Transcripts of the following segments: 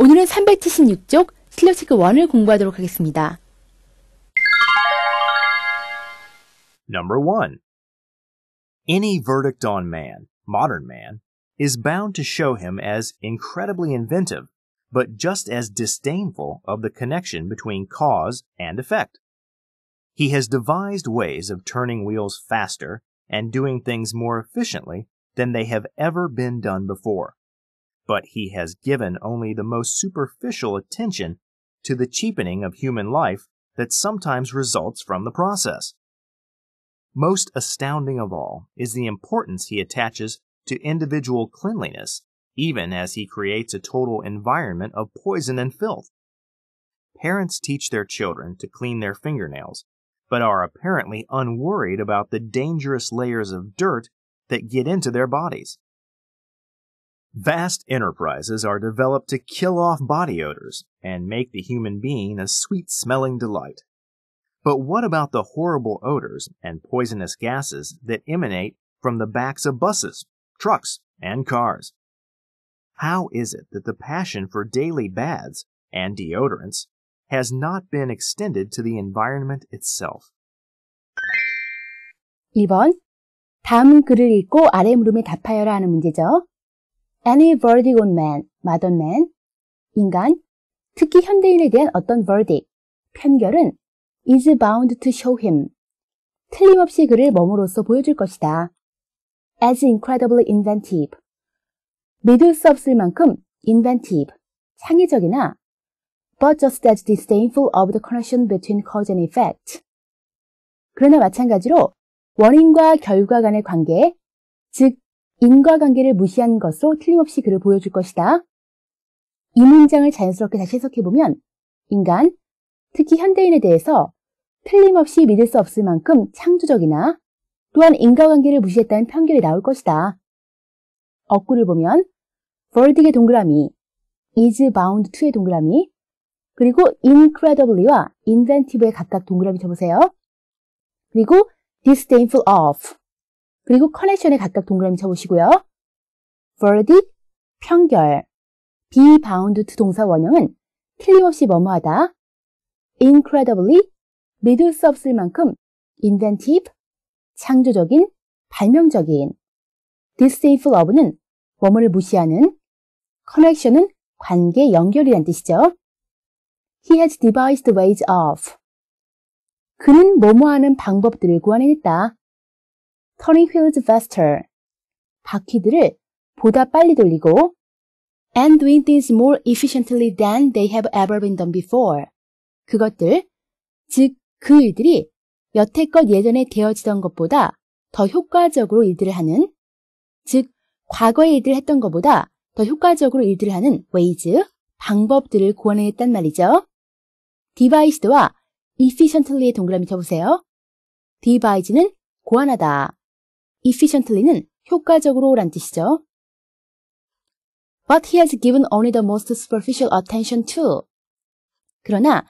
오늘은 376쪽 슬래티크 1을 공부하도록 하겠습니다. Number 1. Any verdict on man, modern man, is bound to show him as incredibly inventive, but just as disdainful of the connection between cause and effect. He has devised ways of turning wheels faster and doing things more efficiently than they have ever been done before but he has given only the most superficial attention to the cheapening of human life that sometimes results from the process. Most astounding of all is the importance he attaches to individual cleanliness, even as he creates a total environment of poison and filth. Parents teach their children to clean their fingernails, but are apparently unworried about the dangerous layers of dirt that get into their bodies. Vast enterprises are developed to kill off body odors and make the human being a sweet smelling delight. But what about the horrible odors and poisonous gases that emanate from the backs of buses, trucks, and cars? How is it that the passion for daily baths and deodorants has not been extended to the environment itself? 2번. 다음 글을 읽고 아래 물음에 답하여라 하는 문제죠. any verdict on man, 마던 맨, 인간, 특히 현대인에 대한 어떤 verdict, 편결은 is bound to show him, 틀림없이 그를 몸으로써 보여줄 것이다. as incredibly inventive, 믿을 수 없을 만큼 inventive, 창의적이나 but just as disdainful of the connection between cause and effect. 그러나 마찬가지로 원인과 결과 간의 관계, 즉 인과관계를 무시한 것으로 틀림없이 그를 보여줄 것이다. 이 문장을 자연스럽게 다시 해석해보면 인간, 특히 현대인에 대해서 틀림없이 믿을 수 없을 만큼 창조적이나 또한 인과관계를 무시했다는 편견이 나올 것이다. 억구를 보면 verdig의 동그라미, is bound to의 동그라미, 그리고 incredibly와 inventive의 각각 동그라미 쳐보세요. 그리고 disdainful of, 그리고 커넥션에 각각 동그라미 쳐보시고요. verdict, 평결. be bound to 동사 원형은 틀림없이 뭐뭐하다. incredibly, 믿을 수 없을 만큼 inventive, 창조적인, 발명적인. disdainful of는 뭐뭐를 무시하는, connection은 관계 연결이란 뜻이죠. He has devised ways of. 그는 뭐뭐하는 방법들을 구안해냈다. turning wheels faster. 바퀴들을 보다 빨리 돌리고 and doing things more efficiently than they have ever been done before. 그것들, 즉 그 일들이 여태껏 예전에 되어지던 것보다 더 효과적으로 일들을 하는, 즉 과거에 일들을 했던 것보다 더 효과적으로 일들을 하는 ways, 방법들을 고안했단 말이죠. devised와 efficiently의 동그라미 쳐보세요. devised는 고안하다. efficiently는 효과적으로란 뜻이죠. But he has given only the most superficial attention to. 그러나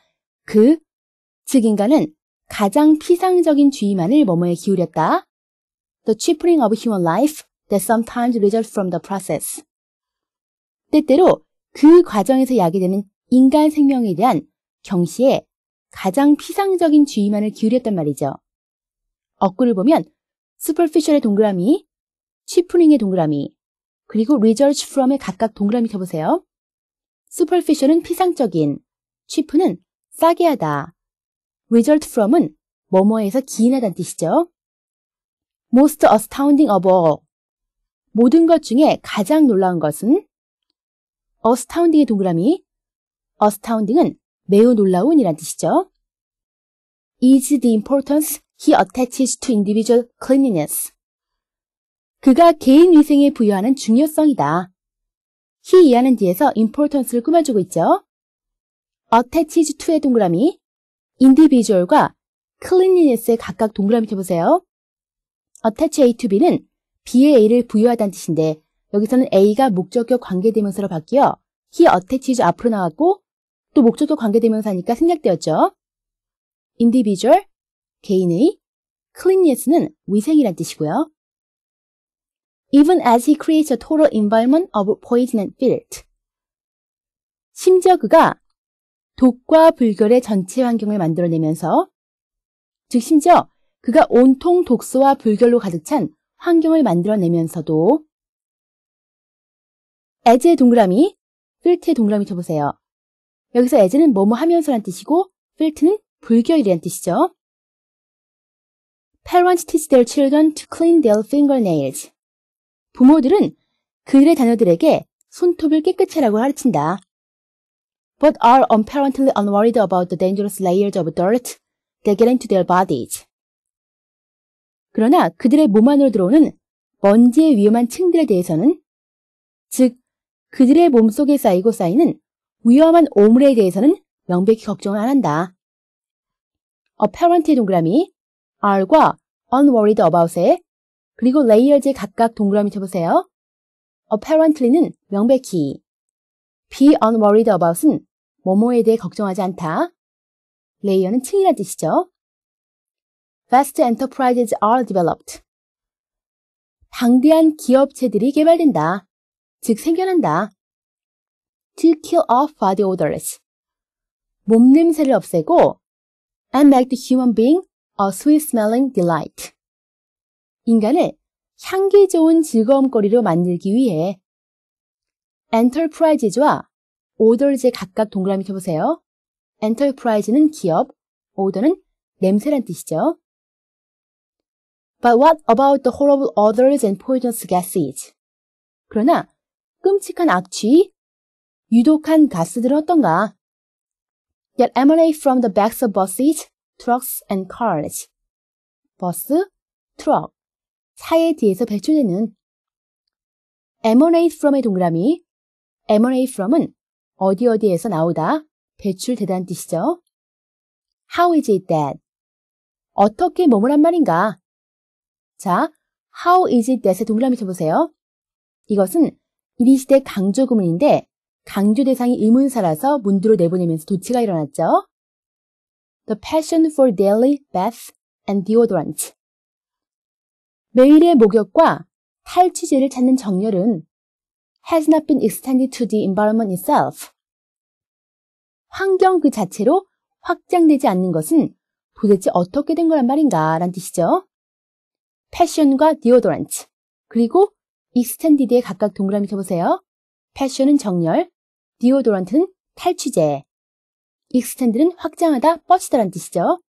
그, 즉 인간은 가장 피상적인 주의만을 뭐뭐에 기울였다. The cheapening of human life that sometimes results from the process. 때때로 그 과정에서 야기되는 인간 생명에 대한 경시에 가장 피상적인 주의만을 기울였단 말이죠. 억구를 보면 superficial의 동그라미, cheapening의 동그라미, 그리고 research from의 각각 동그라미 켜보세요. superficial은 피상적인, cheapen은 싸게 하다, result from은 뭐뭐에서 기인하다는 뜻이죠. most astounding of all. 모든 것 중에 가장 놀라운 것은 astounding의 동그라미, astounding은 매우 놀라운이란 뜻이죠. is the importance he attaches to individual cleanliness. 그가 개인 위생에 부여하는 중요성이다. he 이하는 뒤에서 importance를 꾸며주고 있죠. attaches to의 동그라미, individual과 cleanliness에 각각 동그라미 쳐보세요. attach A to B는 B에 A를 부여하다는 뜻인데 여기서는 A가 목적격 관계대명사로 바뀌어 he attaches 앞으로 나왔고 또 목적격 관계대명사니까 생략되었죠. individual, 개인의 cleanliness는 위생이란 뜻이고요. Even as he creates a total environment of poison and filth. 심지어 그가 독과 불결의 전체 환경을 만들어내면서 즉 심지어 그가 온통 독소와 불결로 가득 찬 환경을 만들어내면서도 as의 동그라미, filth의 동그라미 쳐보세요. 여기서 as는 뭐뭐 하면서란 뜻이고 filth는 불결이란 뜻이죠. Parents teach their children to clean their fingernails. 부모들은 그들의 자녀들에게 손톱을 깨끗이 하라고 가르친다. But are apparently unworried about the dangerous layers of dirt they get into their bodies. 그러나 그들의 몸 안으로 들어오는 먼지의 위험한 층들에 대해서는 즉 그들의 몸 속에 쌓이고 쌓이는 위험한 오물에 대해서는 명백히 걱정을 안 한다. apparent의 동그라미 are과 unworried about에 그리고 layers에 각각 동그라미 쳐보세요. apparently는 명백히 be unworried about은 뭐뭐에 대해 걱정하지 않다. l a y e r 는 층이란 뜻이죠. f a s t enterprises are developed. 방대한 기업체들이 개발된다. 즉 생겨난다. to kill off body odors. 몸냄새를 없애고 and make the human being A sweet-smelling delight. 인간을 향기 좋은 즐거움거리로 만들기 위해 enterprise와 order제 각각 동그라미 쳐보세요. enterprise는 기업, order는 냄새란 뜻이죠. But what about the horrible odors and poisonous gases? 그러나 끔찍한 악취, 유독한 가스들은 어떤가? That emanate from the backs of buses trucks and cars. 버스, truck. 차에 뒤에서 배출되는 emanate from의 동그라미 emanate from은 어디 어디에서 나오다, 배출되다는 뜻이죠. How is it that? 어떻게 몸을 한 말인가? 자, how is it that의 동그라미 쳐보세요. 이것은 이리 시대 강조 구문인데 강조 대상이 의문사라서 문두로 내보내면서 도치가 일어났죠. The Passion for Daily Bath and Deodorant. 매일의 목욕과 탈취제를 찾는 정열은 has not been extended to the environment itself. 환경 그 자체로 확장되지 않는 것은 도대체 어떻게 된 거란 말인가 라는 뜻이죠. 패션과 디오도란트 그리고 익스텐디드의 각각 동그라미 쳐보세요. 패션은 정렬, 디오도란트는 탈취제, 익스텐드는 확장하다, 뻗치다란 뜻이죠.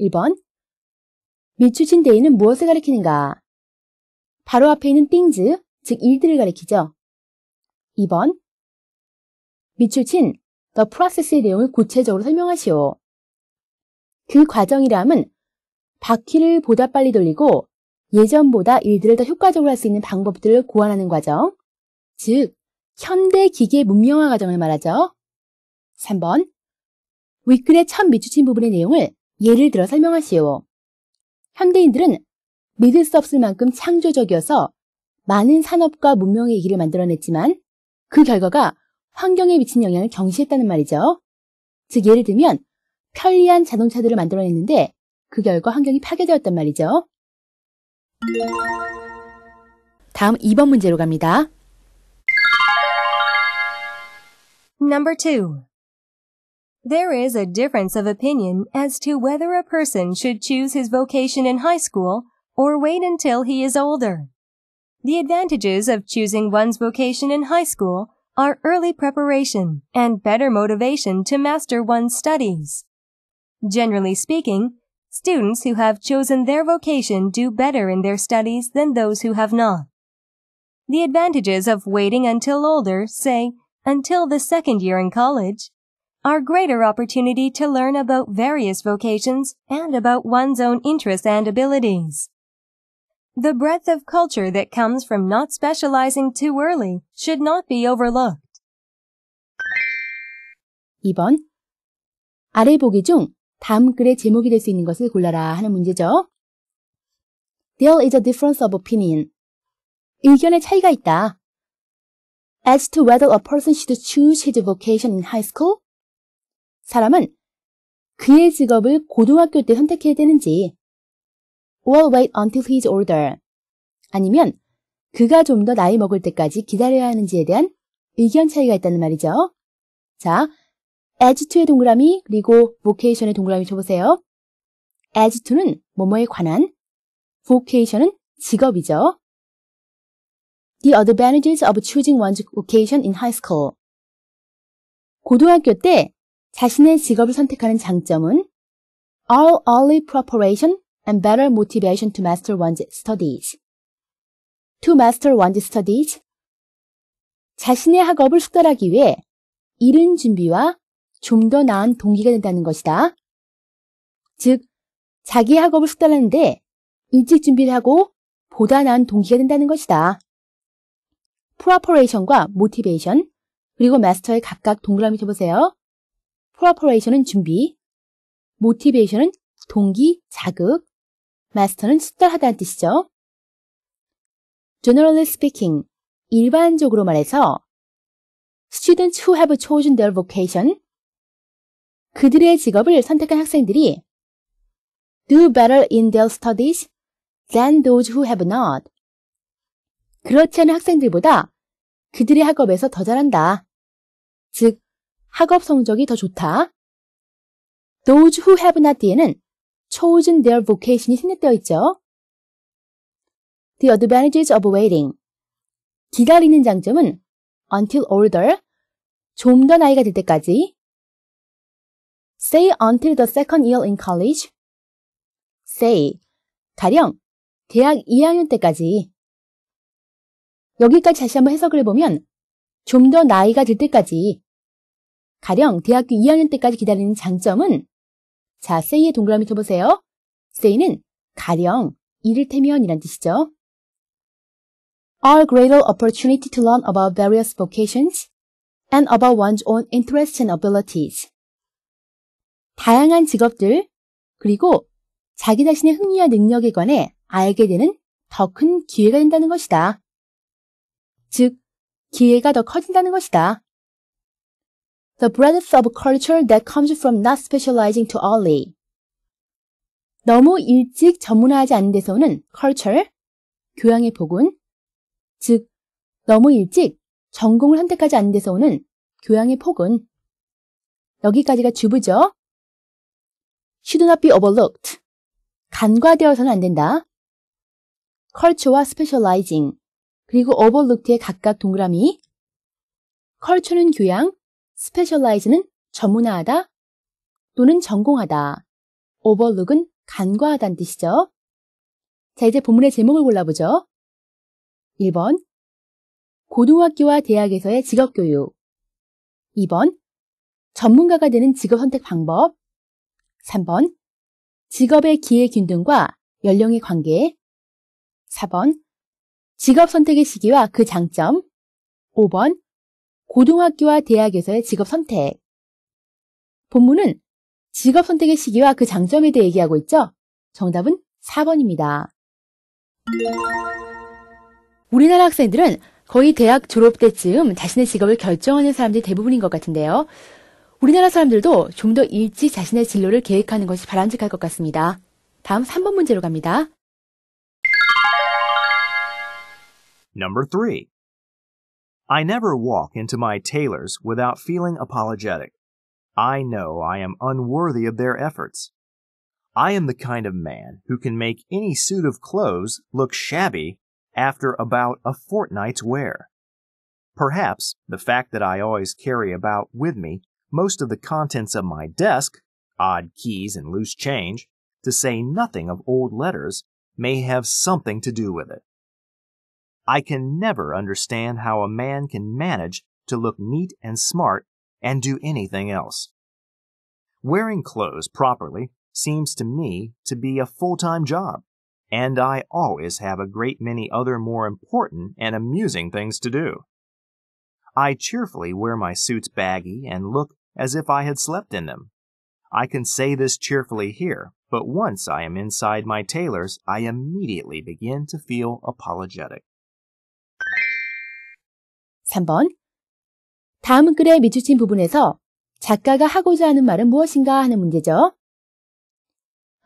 1번 미추진 데이는 무엇을 가리키는가? 바로 앞에 있는 things, 즉 일들을 가리키죠. 2번 미추진, the process의 내용을 구체적으로 설명하시오. 그 과정이라면 바퀴를 보다 빨리 돌리고 예전보다 일들을 더 효과적으로 할 수 있는 방법들을 고안하는 과정, 즉 현대 기계 문명화 과정을 말하죠. 3번 윗글의첫음 미추친 부분의 내용을 예를 들어 설명하시오. 현대인들은 믿을 수 없을 만큼 창조적이어서 많은 산업과 문명의 길을 만들어냈지만 그 결과가 환경에 미친 영향을 경시했다는 말이죠. 즉 예를 들면 편리한 자동차들을 만들어냈는데 그 결과 환경이 파괴되었단 말이죠. 다음 2번 문제로 갑니다. Number 2. There is a difference of opinion as to whether a person should choose his vocation in high school or wait until he is older. The advantages of choosing one's vocation in high school are early preparation and better motivation to master one's studies. Generally speaking, students who have chosen their vocation do better in their studies than those who have not. The advantages of waiting until older, say, until the second year in college, are greater opportunity to learn about various vocations and about one's own interests and abilities. The breadth of culture that comes from not specializing too early should not be overlooked. 2번. 아래 보기 중 다음 글의 제목이 될 수 있는 것을 골라라 하는 문제죠. There is a difference of opinion. 의견의 차이가 있다. As to whether a person should choose his vocation in high school 사람은 그의 직업을 고등학교 때 선택해야 되는지 or wait until he's older 아니면 그가 좀 더 나이 먹을 때까지 기다려야 하는지에 대한 의견 차이가 있다는 말이죠. 자, as to의 동그라미 그리고 vocation의 동그라미 쳐보세요. as to는 뭐뭐에 관한, vocation은 직업이죠. The advantages of choosing one's vocation in high school. 고등학교 때 자신의 직업을 선택하는 장점은 all early preparation and better motivation to master one's studies. to master one's studies. 자신의 학업을 숙달하기 위해 이른 준비와 좀 더 나은 동기가 된다는 것이다. 즉, 자기 학업을 숙달하는데 일찍 준비를 하고 보다 나은 동기가 된다는 것이다. preparation과 motivation, 그리고 master에 각각 동그라미 쳐보세요. 프로퍼레이션은 준비, 모티베이션은 동기, 자극, 마스터는 숙달하다는 뜻이죠. Generally speaking, 일반적으로 말해서 students who have chosen their vocation 그들의 직업을 선택한 학생들이 do better in their studies than those who have not 그렇지 않은 학생들보다 그들의 학업에서 더 잘한다. 즉, 학업 성적이 더 좋다. Those who have not 뒤에는 chosen their vocation이 생략되어 있죠. The advantages of waiting. 기다리는 장점은 until older, 좀 더 나이가 될 때까지. Say until the second year in college. Say, 가령, 대학 2학년 때까지. 여기까지 다시 한번 해석을 해보면, 좀 더 나이가 들 때까지 가령 대학교 2학년 때까지 기다리는 장점은 자, 세이의 동그라미 쳐보세요. 세이는 가령 이를테면이란 뜻이죠. a r greater opportunity to learn about various vocations and about one's own interests and abilities. 다양한 직업들, 그리고 자기 자신의 흥미와 능력에 관해 알게 되는 더 큰 기회가 된다는 것이다. 즉, 기회가 더 커진다는 것이다. The breadth of culture that comes from not specializing too early. 너무 일찍 전문화하지 않는 데서는 culture, 교양의 복은, 즉, 너무 일찍 전공을 선택하지 않는 데서는 교양의 폭은 여기까지가 주부죠. should not be overlooked. 간과되어서는 안 된다. culture와 specializing, 그리고 overlooked의 각각 동그라미. culture는 교양, 스페셜라이즈는 전문화하다 또는 전공하다. 오버룩은 간과하다는 뜻이죠. 자, 이제 본문의 제목을 골라보죠. 1번 고등학교와 대학에서의 직업교육 2번 전문가가 되는 직업 선택 방법 3번 직업의 기회 균등과 연령의 관계 4번 직업 선택의 시기와 그 장점 5번 고등학교와 대학에서의 직업 선택. 본문은 직업 선택의 시기와 그 장점에 대해 얘기하고 있죠? 정답은 4번입니다. 우리나라 학생들은 거의 대학 졸업 때쯤 자신의 직업을 결정하는 사람들이 대부분인 것 같은데요. 우리나라 사람들도 좀 더 일찍 자신의 진로를 계획하는 것이 바람직할 것 같습니다. 다음 3번 문제로 갑니다. Number 3. I never walk into my tailor's without feeling apologetic. I know I am unworthy of their efforts. I am the kind of man who can make any suit of clothes look shabby after about a fortnight's wear. Perhaps the fact that I always carry about with me most of the contents of my desk, odd keys and loose change, to say nothing of old letters, may have something to do with it. I can never understand how a man can manage to look neat and smart and do anything else. Wearing clothes properly seems to me to be a full time job, and I always have a great many other more important and amusing things to do. I cheerfully wear my suits baggy and look as if I had slept in them. I can say this cheerfully here, but once I am inside my tailor's, I immediately begin to feel apologetic. 3번. 다음 글에 미추친 부분에서 작가가 하고자 하는 말은 무엇인가 하는 문제죠.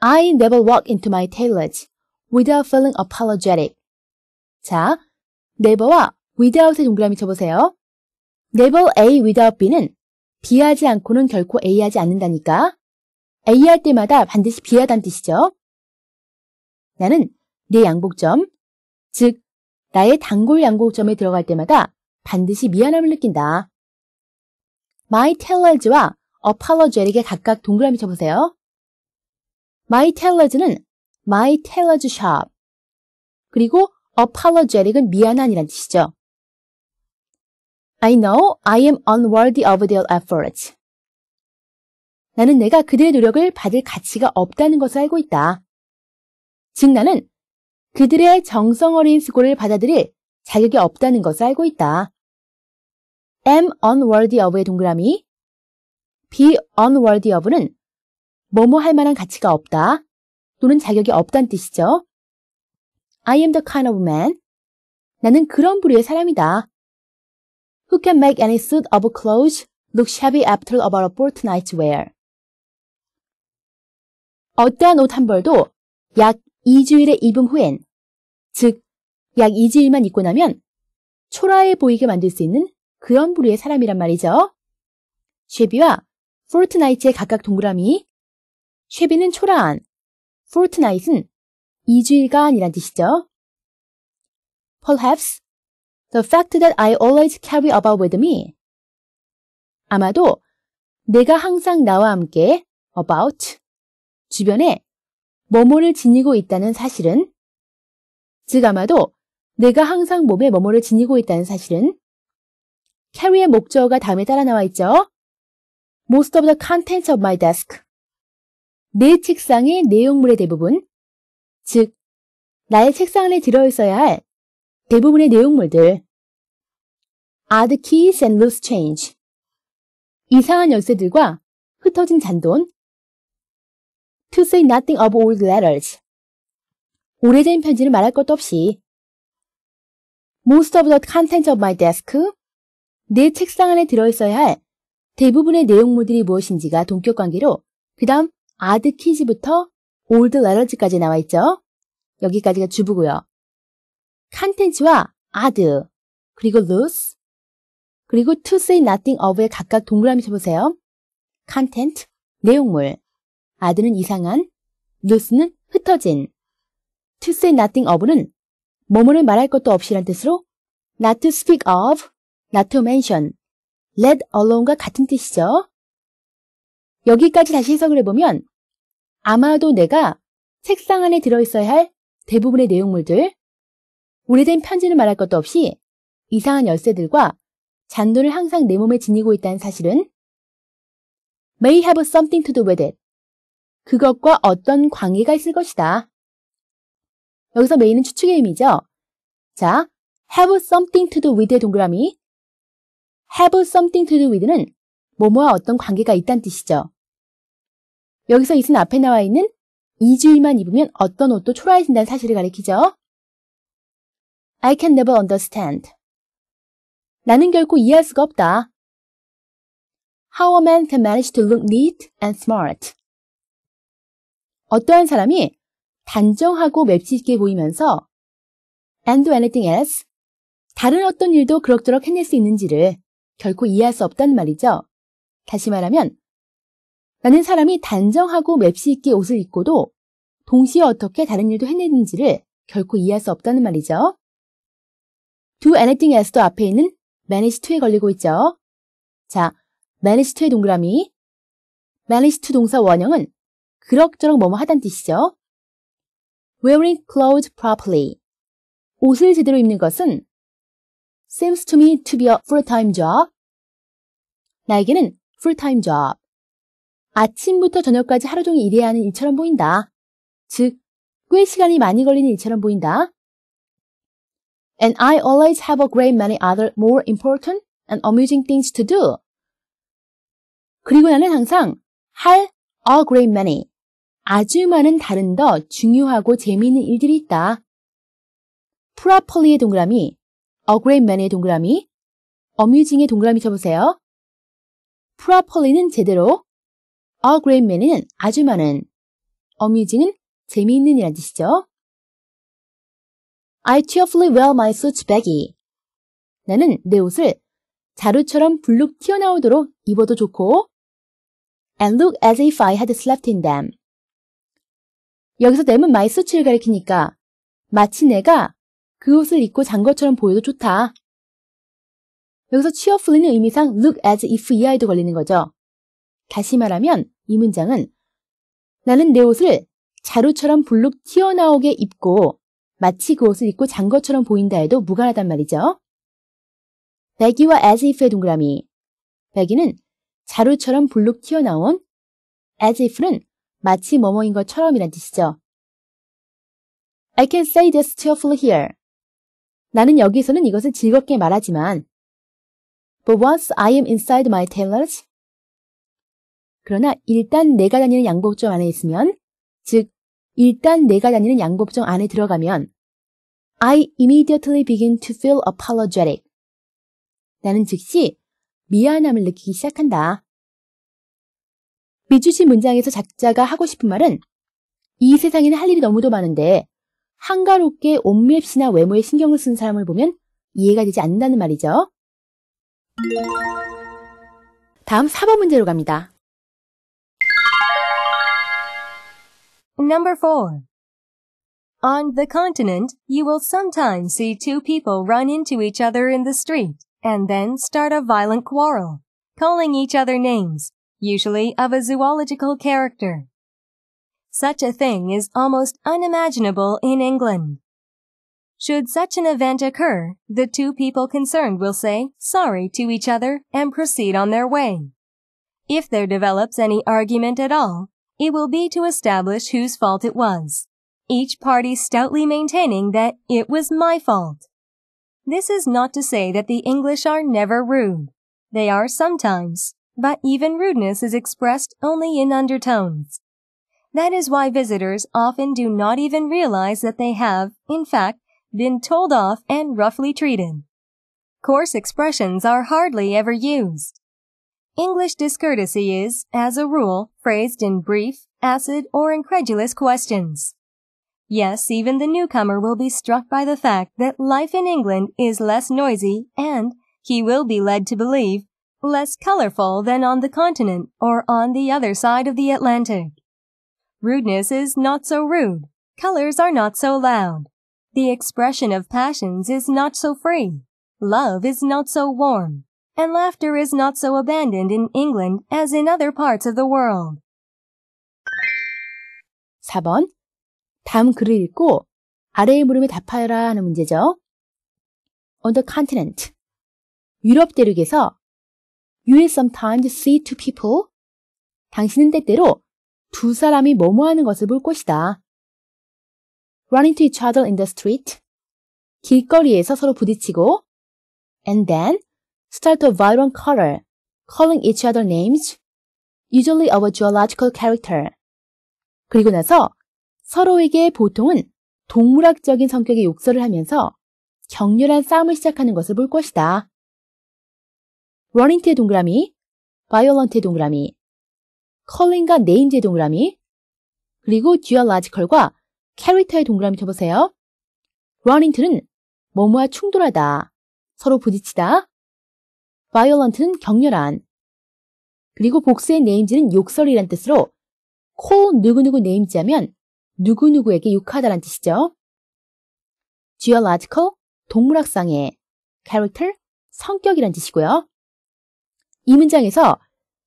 I never walk into my toilet without feeling apologetic. 자, never와 without의 동그라미 쳐보세요. never A without B는 B하지 않고는 결코 A하지 않는다니까. A 할 때마다 반드시 B 하단 뜻이죠. 나는 내 양복점, 즉 나의 단골 양복점에 들어갈 때마다 반드시 미안함을 느낀다. my tellers와 apologetic에 각각 동그라미 쳐보세요. my tellers는 my teller's shop 그리고 apologetic은 미안한이란 뜻이죠. I know I am unworthy of their efforts. 나는 내가 그들의 노력을 받을 가치가 없다는 것을 알고 있다. 즉 나는 그들의 정성 어린 수고를 받아들일 자격이 없다는 것을 알고 있다. am unworthy of의 동그라미 be unworthy of는 뭐뭐 할 만한 가치가 없다 또는 자격이 없다는 뜻이죠. I am the kind of man. 나는 그런 부류의 사람이다. Who can make any suit of clothes look shabby after about a fortnight's wear? 어떠한 옷 한 벌도 약 2주일의 입음 후엔, 즉약 2주일만 있고 나면 초라해 보이게 만들 수 있는 그런 부류의 사람이란 말이죠. 쉐비와 포르트나이트의 각각 동그라미 쉐비는 초라한, 포르트나이트는 2주일간이란 뜻이죠. Perhaps the fact that I always carry about with me 아마도 내가 항상 나와 함께 about 주변에 뭐뭐를 지니고 있다는 사실은 즉 아마도 내가 항상 몸에 뭐뭐를 지니고 있다는 사실은 c a 의 목적어가 다음에 따라 나와 있죠. Most of the contents of my desk. 내 책상의 내용물의 대부분, 즉 나의 책상 안에 들어있어야 할 대부분의 내용물들 odd keys and loose change 이상한 열쇠들과 흩어진 잔돈 to say nothing of old letters 오래된 편지를 말할 것도 없이 most of the content of my desk, 내 책상 안에 들어있어야 할 대부분의 내용물들이 무엇인지가 동격관계로 그 다음 아드 키즈부터 올드 레러즈까지 나와 있죠. 여기까지가 주부고요. 컨텐츠와 아드 그리고 lose 그리고 to say nothing of의 각각 동그라미 쳐보세요. 컨텐츠 내용물 아드는 이상한 lose는 흩어진 to say nothing of는 뭐뭐를 말할 것도 없이란 뜻으로 not to speak of, not to mention, let alone과 같은 뜻이죠. 여기까지 다시 해석을 해보면 아마도 내가 책상 안에 들어있어야 할 대부분의 내용물들, 오래된 편지를 말할 것도 없이 이상한 열쇠들과 잔돈을 항상 내 몸에 지니고 있다는 사실은 may have something to do with it. 그것과 어떤 관계가 있을 것이다. 여기서 메인은 추측의 의미죠. 자, have something to do with의 동그라미. have something to do with는 뭐뭐와 어떤 관계가 있다는 뜻이죠. 여기서 이은 앞에 나와 있는 2주일만 입으면 어떤 옷도 초라해진다는 사실을 가리키죠. I can never understand. 나는 결코 이해할 수가 없다. How a man can manage to look neat and smart. 어떠한 사람이 단정하고 맵있게 보이면서 and do anything else 다른 어떤 일도 그럭저럭 해낼 수 있는지를 결코 이해할 수 없다는 말이죠. 다시 말하면 나는 사람이 단정하고 맵시 있게 옷을 입고도 동시에 어떻게 다른 일도 해내는지를 결코 이해할 수 없다는 말이죠. do anything else도 앞에 있는 manage to에 걸리고 있죠. 자, manage to의 동그라미 manage to 동사 원형은 그럭저럭 뭐뭐 하단 뜻이죠. wearing clothes properly. 옷을 제대로 입는 것은 seems to me to be a full-time job. 나에게는 full-time job. 아침부터 저녁까지 하루 종일 일해야 하는 일처럼 보인다. 즉, 꽤 시간이 많이 걸리는 일처럼 보인다. And I always have a great many other more important and amusing things to do. 그리고 나는 항상 할 a great many 아주 많은 다른 더 중요하고 재미있는 일들이 있다. 프라폴리의 동그라미, 어그레이맨의 동그라미, 어뮤징의 동그라미 쳐보세요. 프라폴리는 제대로, 어그레이맨은 아주 많은, 어뮤징은 재미있는 이란 뜻이죠. I cheerfully wear my suit baggy. 나는 내 옷을 자루처럼 블룩 튀어나오도록 입어도 좋고 and look as if I had slept in them. 여기서 댐은 마이 수치를 가리키니까 마치 내가 그 옷을 입고 잔 것처럼 보여도 좋다. 여기서 cheerfully는 의미상 look as if 이 아이도 걸리는 거죠. 다시 말하면 이 문장은 나는 내 옷을 자루처럼 불룩 튀어나오게 입고 마치 그 옷을 입고 잔 것처럼 보인다 해도 무관하단 말이죠. 배기와 as if의 동그라미. 배기는 자루처럼 불룩 튀어나온 as if는 마치 뭐뭐인 것처럼이란 뜻이죠. I can say this cheerfully here. 나는 여기서는 이것을 즐겁게 말하지만 But once I am inside my tailors 그러나 일단 내가 다니는 양복점 안에 있으면 즉 일단 내가 다니는 양복점 안에 들어가면 I immediately begin to feel apologetic. 나는 즉시 미안함을 느끼기 시작한다. 비추시 문장에서 작자가 하고 싶은 말은 이 세상에는 할 일이 너무도 많은데 한가롭게 옷맵시나 외모에 신경을 쓴 사람을 보면 이해가 되지 않는다는 말이죠. 다음 4번 문제로 갑니다. Number 4. On the continent, you will sometimes see two people run into each other in the street and then start a violent quarrel, calling each other names. usually of a zoological character. Such a thing is almost unimaginable in England. Should such an event occur, the two people concerned will say sorry to each other and proceed on their way. If there develops any argument at all, it will be to establish whose fault it was, each party stoutly maintaining that it was my fault. This is not to say that the English are never rude. They are sometimes, but even rudeness is expressed only in undertones. That is why visitors often do not even realize that they have, in fact, been told off and roughly treated. Coarse expressions are hardly ever used. English discourtesy is, as a rule, phrased in brief, acid, or incredulous questions. Yes, even the newcomer will be struck by the fact that life in England is less noisy and, he will be led to believe, less colorful than on the continent or on the other side of the Atlantic. Rudeness is not so rude. Colors are not so loud. The expression of passions is not so free. Love is not so warm. And laughter is not so abandoned in England as in other parts of the world. 4번. 다음 글을 읽고 아래의 물음에 답하여라 하는 문제죠. On the continent. 유럽 대륙에서 You will sometimes see two people. 당신은 때때로 두 사람이 뭐뭐 하는 것을 볼 것이다. Run into each other in the street. 길거리에서 서로 부딪히고. And then start a violent quarrel, calling each other names, usually of a zoological character. 그리고 나서 서로에게 보통은 동물학적인 성격의 욕설을 하면서 격렬한 싸움을 시작하는 것을 볼 것이다. 러닝트의 동그라미, 바이올런트의 동그라미, 컬링과네임즈의 동그라미, 그리고 듀얼 라지컬과캐 h a 의 동그라미 쳐보세요. 러닝트는 뭐뭐와 충돌하다, 서로 부딪히다, 바이올런트는 격렬한, 그리고 복수의 네임즈는 욕설이란 뜻으로 c 누구누구 네임즈 하면 누구누구에게 욕하다란 뜻이죠. 듀얼 라지컬, 동물학상의 캐 h a 성격이란 뜻이고요. 이 문장에서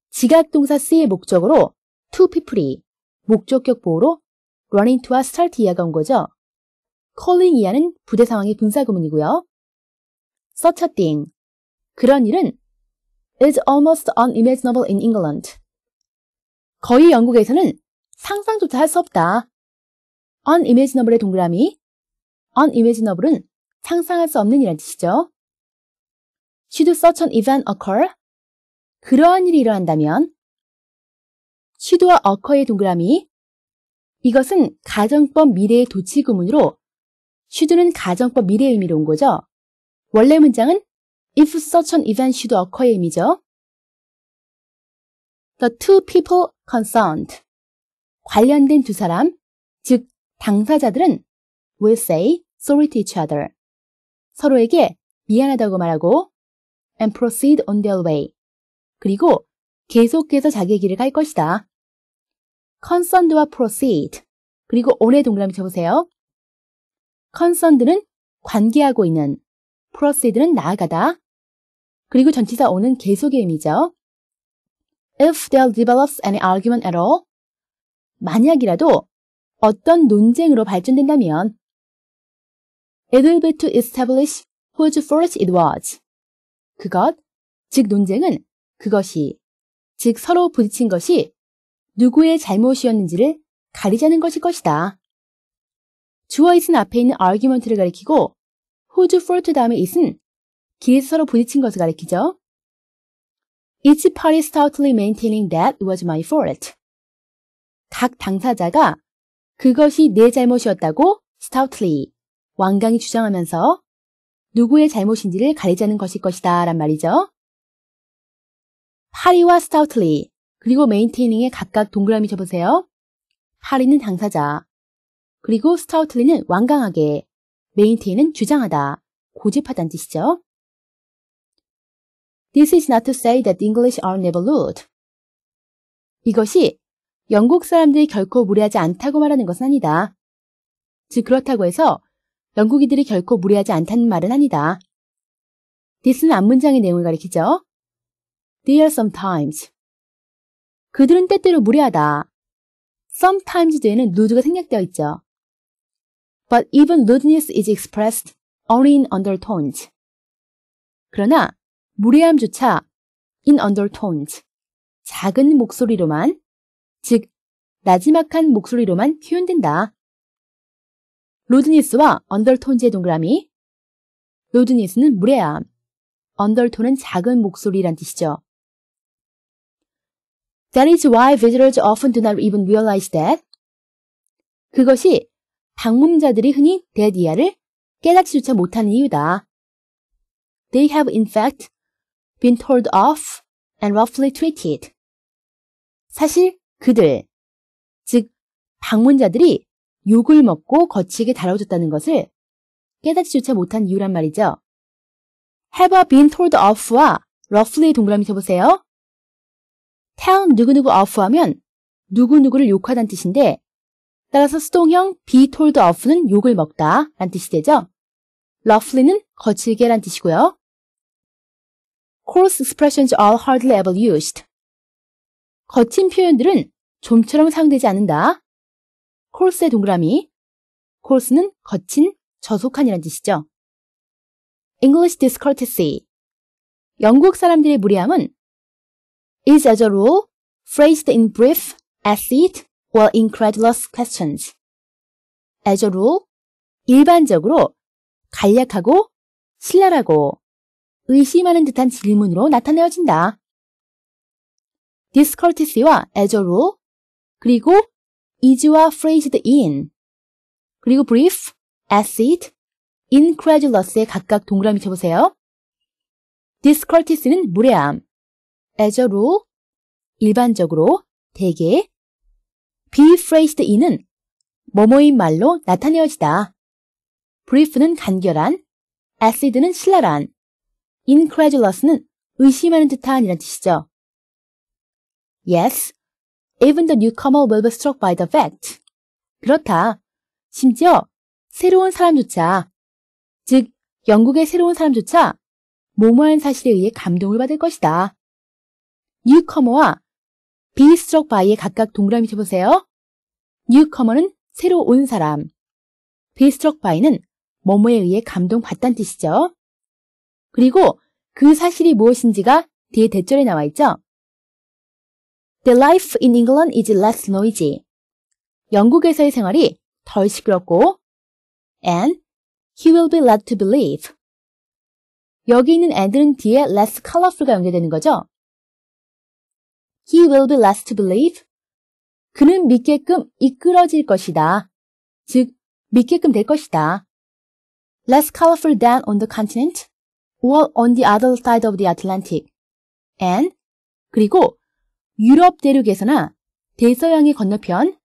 지각동사 쓰일 목적으로 to people이 목적격 보호로 run into와 start 이하가 온 거죠. calling 이하는 부대 상황의 분사구문이고요. such a thing 그런 일은 is almost unimaginable in England 거의 영국에서는 상상조차 할 수 없다. unimaginable의 동그라미 unimaginable은 상상할 수 없는 이란 뜻이죠. Should such an event occur? 그러한 일이 일어난다면 시도와 어커의 동그라미 이것은 가정법 미래의 도치 구문으로 should는 가정법 미래의 의미로 온 거죠. 원래 문장은 if such an event should occur의 의미죠. The two people concerned 관련된 두 사람, 즉 당사자들은 will say sorry to each other 서로에게 미안하다고 말하고 and proceed on their way 그리고 계속해서 자기의 길을 갈 것이다. concerned와 proceed 그리고 on의 동그라미 쳐보세요. concerned는 관계하고 있는 proceed는 나아가다. 그리고 전치사 on은 계속의 의미죠. If there develops any argument at all 만약이라도 어떤 논쟁으로 발전된다면 It will be to establish whose fault it was 그것, 즉 논쟁은 그것이 즉 서로 부딪힌 것이 누구의 잘못이었는지를 가리자는 것일 것이다. 주어 i 은 앞에 있는 argument를 가리키고 whose fault 다음에 is은 길에서 서로 부딪힌 것을 가리키죠. Each party stoutly maintaining that was my fault. 각 당사자가 그것이 내 잘못이었다고 stoutly 완강히 주장하면서 누구의 잘못인지를 가리자는 것일 것이다 란 말이죠. 파리와 스타우틀리 그리고 메인테이닝에 각각 동그라미 접으세요 파리는 당사자 그리고 스타우틀리는 완강하게 메인테이는 주장하다 고집하다는 뜻이죠. This is not to say that English are never rude. 이것이 영국 사람들이 결코 무례하지 않다고 말하는 것은 아니다. 즉 그렇다고 해서 영국인들이 결코 무례하지 않다는 말은 아니다. this는 앞문장의 내용을 가리키죠. They are sometimes. 그들은 때때로 무례하다. sometimes 뒤에는 n u d 가 생략되어 있죠. But even rudeness is expressed only in undertones. 그러나 무례함조차 in undertones, 작은 목소리로만, 즉 나지막한 목소리로만 표현된다. 로드니스와 u n d e r t o n e s 의 동그라미. 로드니스는 무례함, u n d e r t 언덜톤은 작은 목소리란 뜻이죠. That is why visitors often do not even realize that. 그것이 방문자들이 흔히 that 이하를 깨닫지조차 못하는 이유다. They have in fact been told off and roughly treated. 사실 그들, 즉 방문자들이 욕을 먹고 거치게 다뤄졌다는 것을 깨닫지조차 못한 이유란 말이죠. have been told off와 roughly 동그라미 쳐보세요. town 누구누구 off 하면 누구누구를 욕하다는 뜻인데 따라서 수동형 be told off는 욕을 먹다 라는 뜻이 되죠. roughly는 거칠게 라는 뜻이고요. coarse expressions are hardly ever used. 거친 표현들은 좀처럼 사용되지 않는다. coarse의 동그라미 coarse는 거친, 저속한이란 뜻이죠. English discourtesy 영국 사람들의 무례함은 is as a rule phrased in brief, acid or incredulous questions. as a rule, 일반적으로 간략하고 신랄하고 의심하는 듯한 질문으로 나타내어진다. discourtesy와 as a rule, 그리고 is와 phrased in, 그리고 brief, acid, incredulous에 각각 동그라미 쳐보세요. discourtesy는 무례함, as로 일반적으로 대개 be phrased in은 뭐뭐인 말로 나타내어지다. brief는 간결한, acid는 신랄한, incredulous는 의심하는 듯한이란 뜻이죠. Yes, even the newcomer will be struck by the fact. 그렇다. 심지어 새로운 사람조차, 즉 영국의 새로운 사람조차 모모한 사실에 의해 감동을 받을 것이다. newcomer와 be struck by의 각각 동그라미 쳐보세요. newcomer는 새로 온 사람, be struck by는 뭐뭐에 의해 감동받단 뜻이죠. 그리고 그 사실이 무엇인지가 뒤에 대절에 나와 있죠. The life in England is less noisy. 영국에서의 생활이 덜 시끄럽고 and he will be led to believe. 여기 있는 and는 뒤에 less colorful가 연결되는 거죠. He will be led to believe. 그는 믿게끔 이끌어질 것이다. 즉, 믿게끔 될 것이다. Less colorful than on the continent or on the other side of the Atlantic. And 그리고 유럽 대륙에서나 대서양의 건너편,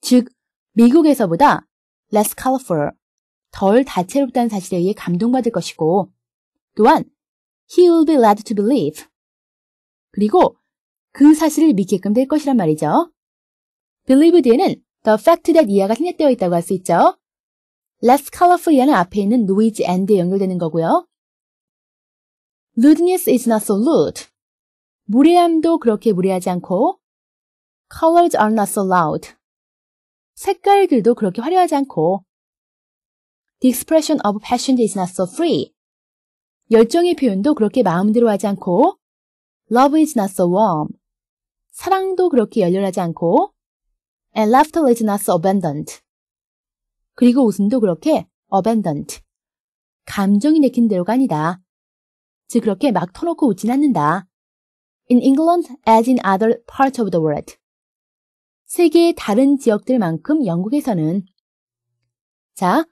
즉 미국에서보다 less colorful, 덜 다채롭다는 사실에 의해 감동받을 것이고, 또한 he will be led to believe. 그리고 그 사실을 믿게끔 될 것이란 말이죠. believe 뒤에는 the fact that 이하가 생략되어 있다고 할 수 있죠. less colorful 이하는 앞에 있는 noise and에 연결되는 거고요. lewdness is not so lewd. 무례함도 그렇게 무례하지 않고 colors are not so loud. 색깔들도 그렇게 화려하지 않고 the expression of passion is not so free. 열정의 표현도 그렇게 마음대로 하지 않고 Love is not so warm. 사랑도 그렇게 열렬하지 않고 and laughter is not so abundant. 그리고 웃음도 그렇게 abundant. 감정이 내킨 대로가 아니다. 즉 그렇게 막 터놓고 웃진 않는다. In England as in other parts of the world. 세계의 다른 지역들만큼 영국에서는 자,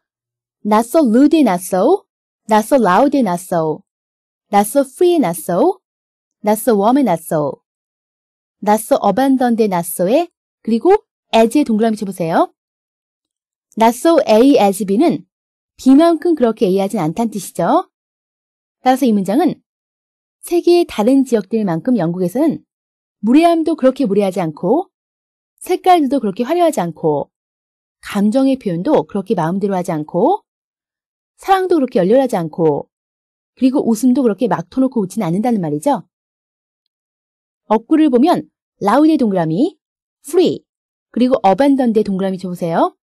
not so rude, not so, not so loud, not so, not so free, not so, n 소 웜의 o 소 a 소어반던 d not 에 그리고 as의 동그라미 쳐보세요. n 소 t so A as B는 B만큼 그렇게 A하진 않다는 뜻이죠. 따라서 이 문장은 세계의 다른 지역들만큼 영국에서는 무례함도 그렇게 무례하지 않고 색깔들도 그렇게 화려하지 않고 감정의 표현도 그렇게 마음대로 하지 않고 사랑도 그렇게 열렬하지 않고 그리고 웃음도 그렇게 막 터놓고 웃지는 않는다는 말이죠. 업구를 보면 라우드의 동그라미, free, 그리고 abandoned의 동그라미 쳐보세요.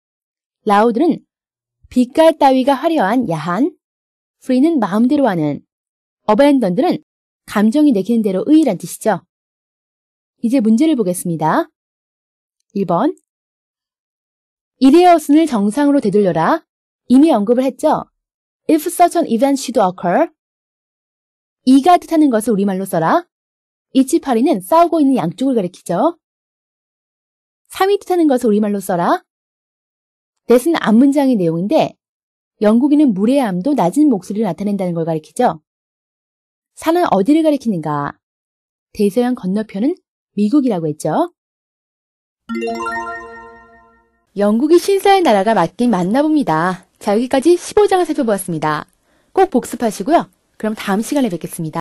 라우드는 빛깔 따위가 화려한 야한, free는 마음대로 하는, abandoned는 감정이 내키는 대로 의이란 뜻이죠. 이제 문제를 보겠습니다. 1번 이데어슨을 정상으로 되돌려라. 이미 언급을 했죠. If such an event should occur. 이가 뜻하는 것을 우리말로 써라. 이치파리는 싸우고 있는 양쪽을 가리키죠. 3위 뜻하는 것을 우리말로 써라. 대신 앞문장의 내용인데 영국인은 물의 암도 낮은 목소리를 나타낸다는 걸 가리키죠. 산은 어디를 가리키는가? 대서양 건너편은 미국이라고 했죠. 영국이 신사의 나라가 맞긴 맞나 봅니다. 자, 여기까지 15장을 살펴보았습니다. 꼭 복습하시고요. 그럼 다음 시간에 뵙겠습니다.